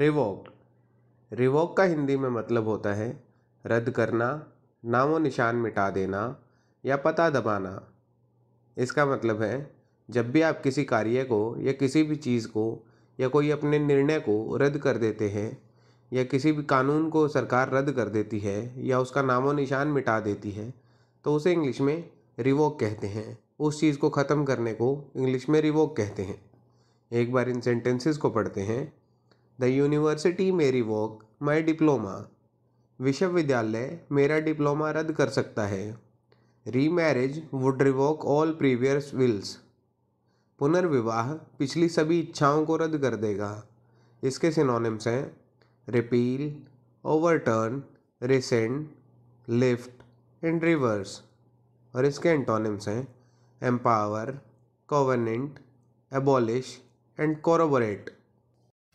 revoke revoke का हिंदी में मतलब होता है रद्द करना नामो निशान मिटा देना या पता दबाना इसका मतलब है जब भी आप किसी कार्य को या किसी भी चीज़ को या कोई अपने निर्णय को रद्द कर देते हैं या किसी भी कानून को सरकार रद्द कर देती है या उसका नामो निशान मिटा देती है तो उसे इंग्लिश में रिवोक कहते हैं उस चीज़ को ख़त्म करने को इंग्लिश में रिवोक कहते हैं एक बार इन सेंटेंसेस को पढ़ते हैं the university may revoke my diploma विश्वविद्यालय मेरा डिप्लोमा रद्द कर सकता है remarriage would revoke all previous wills पुनर्विवाह पिछली सभी इच्छाओं को रद्द कर देगा इसके सिनोनिम्स हैं repeal overturn rescind lift and reverse और इसके एंटोनिम्स हैं empower covenant abolish and corroborate